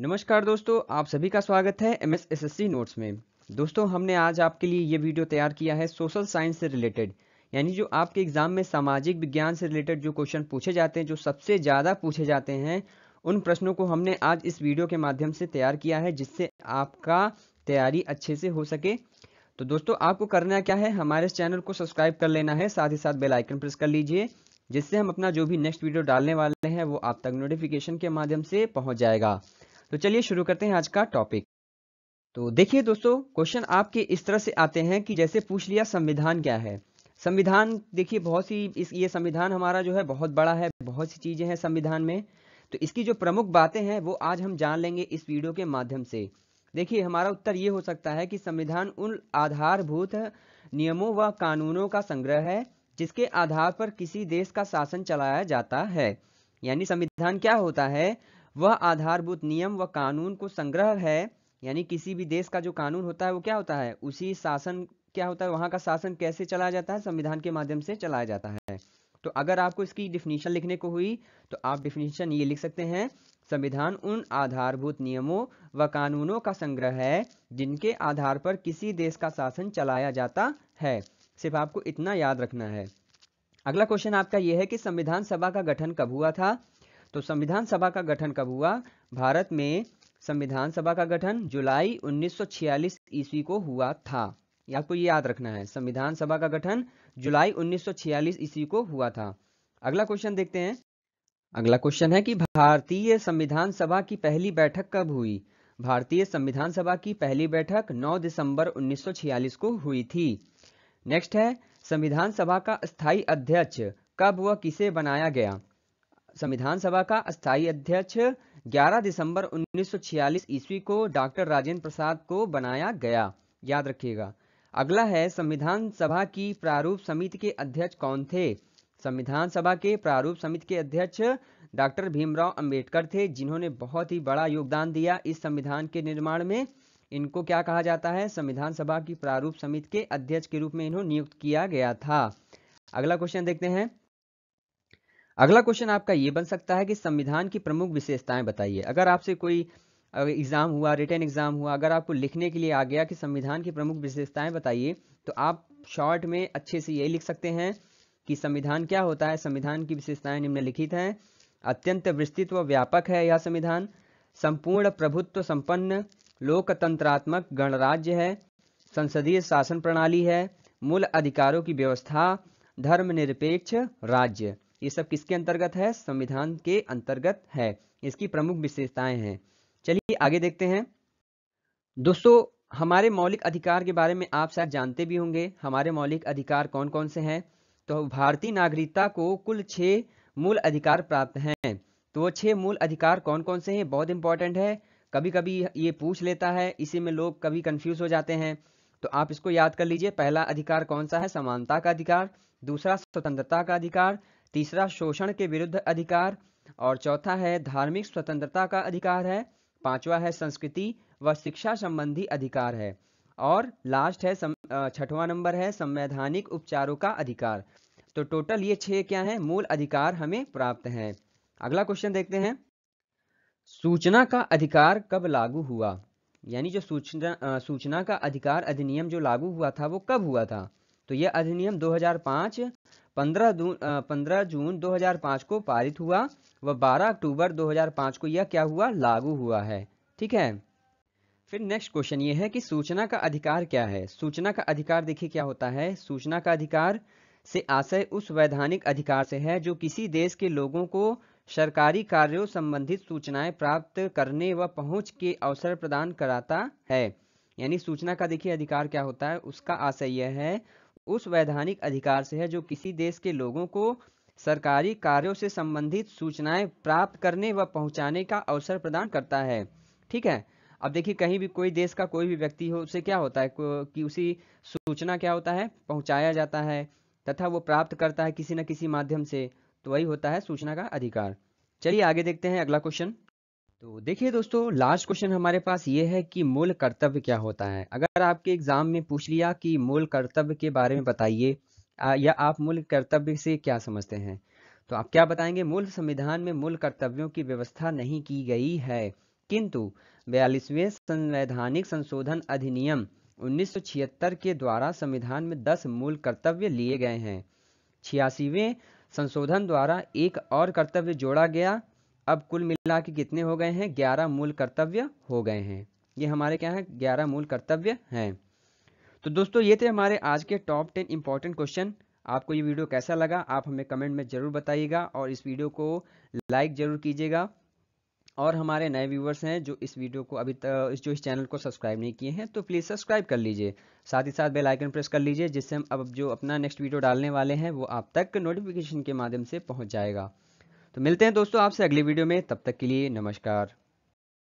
नमस्कार दोस्तों आप सभी का स्वागत है M S S S C notes में दोस्तों हमने आज आपके लिए ये वीडियो तैयार किया है सोशल साइंस से रिलेटेड यानी जो आपके एग्जाम में सामाजिक विज्ञान से रिलेटेड जो क्वेश्चन पूछे जाते हैं जो सबसे ज़्यादा पूछे जाते हैं उन प्रश्नों को हमने आज इस वीडियो के माध्यम से तैयार किया है जिससे आपका तैयारी अच्छे से हो सके तो दोस्तों आपको करना क्या है हमारे इस चैनल को सब्सक्राइब कर लेना है साथ ही साथ बेलाइकन प्रेस कर लीजिए जिससे हम अपना जो भी नेक्स्ट वीडियो डालने वाले हैं वो आप तक नोटिफिकेशन के माध्यम से पहुंच जाएगा तो चलिए शुरू करते हैं आज का टॉपिक तो देखिए दोस्तों क्वेश्चन आपके इस तरह से आते हैं कि जैसे पूछ लिया संविधान क्या है संविधान देखिए बहुत सी इस ये संविधान हमारा जो है बहुत बड़ा है बहुत सी चीज़ें हैं संविधान में तो इसकी जो प्रमुख बातें हैं वो आज हम जान लेंगे इस वीडियो के माध्यम से देखिए हमारा उत्तर ये हो सकता है कि संविधान उन आधारभूत नियमों व कानूनों का संग्रह है जिसके आधार पर किसी देश का शासन चलाया जाता है यानी संविधान क्या होता है वह आधारभूत नियम व कानून को संग्रह है यानी किसी भी देश का जो कानून होता है वो क्या होता है उसी शासन क्या होता है वहाँ का शासन कैसे चलाया जाता है संविधान के माध्यम से चलाया जाता है तो अगर आपको इसकी डिफिनीशन लिखने को हुई तो आप डिफिनीशन ये लिख सकते हैं संविधान उन आधारभूत नियमों व कानूनों का संग्रह है जिनके आधार पर किसी देश का शासन चलाया जाता है सिर्फ आपको इतना याद रखना है अगला क्वेश्चन आपका यह है कि संविधान सभा का गठन कब हुआ था तो संविधान सभा का गठन कब हुआ भारत में संविधान सभा का गठन जुलाई 1946 ईस्वी को हुआ था आपको ये याद रखना है संविधान सभा का गठन जुलाई 1946 ईस्वी को हुआ था अगला क्वेश्चन देखते हैं अगला क्वेश्चन है कि भारतीय संविधान सभा की पहली बैठक कब हुई भारतीय संविधान सभा की पहली बैठक 9 दिसंबर 1946 को हुई थी नेक्स्ट है संविधान सभा का स्थायी अध्यक्ष कब व किसे बनाया गया संविधान सभा का स्थायी अध्यक्ष 11 दिसंबर 1946 ईस्वी को डॉक्टर राजेंद्र प्रसाद को बनाया गया याद रखिएगा अगला है संविधान सभा की प्रारूप समिति के अध्यक्ष कौन थे संविधान सभा के प्रारूप समिति के अध्यक्ष डॉक्टर भीमराव अंबेडकर थे जिन्होंने बहुत ही बड़ा योगदान दिया इस संविधान के निर्माण में इनको क्या कहा जाता है संविधान सभा की प्रारूप समिति के अध्यक्ष के रूप में इन्हों नियुक्त किया गया था अगला क्वेश्चन देखते हैं अगला क्वेश्चन आपका ये बन सकता है कि संविधान की प्रमुख विशेषताएं बताइए अगर आपसे कोई एग्ज़ाम हुआ रिटर्न एग्ज़ाम हुआ अगर आपको लिखने के लिए आ गया कि संविधान की प्रमुख विशेषताएं बताइए तो आप शॉर्ट में अच्छे से यही लिख सकते हैं कि संविधान क्या होता है संविधान की विशेषताएं निम्नलिखित हैं अत्यंत विस्तृत व व्यापक है यह संविधान संपूर्ण प्रभुत्व संपन्न लोकतंत्रात्मक गणराज्य है संसदीय शासन प्रणाली है मूल अधिकारों की व्यवस्था धर्मनिरपेक्ष राज्य ये सब किसके अंतर्गत है संविधान के अंतर्गत है इसकी प्रमुख विशेषताएं हैं चलिए आगे देखते हैं दोस्तों हमारे मौलिक अधिकार के बारे में आप शायद जानते भी होंगे हमारे मौलिक अधिकार कौन कौन से हैं तो भारतीय नागरिकता को कुल छः मूल अधिकार प्राप्त हैं तो वो छः मूल अधिकार कौन कौन से हैं बहुत इंपॉर्टेंट है कभी कभी ये पूछ लेता है इसी में लोग कभी कन्फ्यूज हो जाते हैं तो आप इसको याद कर लीजिए पहला अधिकार कौन सा है समानता का अधिकार दूसरा स्वतंत्रता का अधिकार तीसरा शोषण के विरुद्ध अधिकार और चौथा है धार्मिक स्वतंत्रता का अधिकार है पांचवा है संस्कृति व शिक्षा संबंधी अधिकार है और लास्ट है छठवां नंबर है संवैधानिक उपचारों का अधिकार तो टोटल ये छह क्या है मूल अधिकार हमें प्राप्त हैं अगला क्वेश्चन देखते हैं सूचना का अधिकार कब लागू हुआ यानी जो सूचना सूचना का अधिकार अधिनियम जो लागू हुआ था वो कब हुआ था तो यह अधिनियम 2005 पंद्रह जून पंद्रह जून 2005 को पारित हुआ व 12 अक्टूबर 2005 को यह क्या हुआ लागू हुआ है ठीक है फिर नेक्स्ट क्वेश्चन ये है कि सूचना का अधिकार क्या है सूचना का अधिकार देखिए क्या होता है सूचना का अधिकार से आशय उस वैधानिक अधिकार से है जो किसी देश के लोगों को सरकारी कार्यों संबंधित सूचनाएं प्राप्त करने व पहुंच के अवसर प्रदान कराता है यानी सूचना का देखिए अधिकार क्या होता है उसका आशय यह है उस वैधानिक अधिकार से है जो किसी देश के लोगों को सरकारी कार्यों से संबंधित सूचनाएं प्राप्त करने व पहुंचाने का अवसर प्रदान करता है ठीक है अब देखिए कहीं भी कोई देश का कोई भी व्यक्ति हो उसे क्या होता है कि उसी सूचना क्या होता है पहुंचाया जाता है तथा वो प्राप्त करता है किसी न किसी माध्यम से तो वही होता है सूचना का अधिकार चलिए आगे देखते हैं अगला क्वेश्चन तो देखिए दोस्तों लास्ट क्वेश्चन हमारे पास ये है कि मूल कर्तव्य क्या होता है अगर आपके एग्जाम में पूछ लिया कि मूल कर्तव्य के बारे में बताइए या आप मूल कर्तव्य से क्या समझते हैं तो आप क्या बताएंगे मूल संविधान में मूल कर्तव्यों की व्यवस्था नहीं की गई है किंतु बयालीसवें संवैधानिक संशोधन अधिनियम उन्नीस के द्वारा संविधान में दस मूल कर्तव्य लिए गए हैं छियासीवें संशोधन द्वारा एक और कर्तव्य जोड़ा गया अब कुल मिला के कितने हो गए हैं ग्यारह मूल कर्तव्य हो गए हैं ये हमारे क्या है ग्यारह मूल कर्तव्य हैं तो दोस्तों ये थे हमारे आज के टॉप टेन इंपॉर्टेंट क्वेश्चन आपको ये वीडियो कैसा लगा आप हमें कमेंट में ज़रूर बताइएगा और इस वीडियो को लाइक ज़रूर कीजिएगा और हमारे नए व्यूवर्स हैं जो इस वीडियो को अभी तक जो इस चैनल को सब्सक्राइब नहीं किए हैं तो प्लीज़ सब्सक्राइब कर लीजिए साथ ही साथ बेल आइकन प्रेस कर लीजिए जिससे हम अब जो अपना नेक्स्ट वीडियो डालने वाले हैं वो आप तक नोटिफिकेशन के माध्यम से पहुंच जाएगा तो मिलते हैं दोस्तों आपसे अगली वीडियो में तब तक के लिए नमस्कार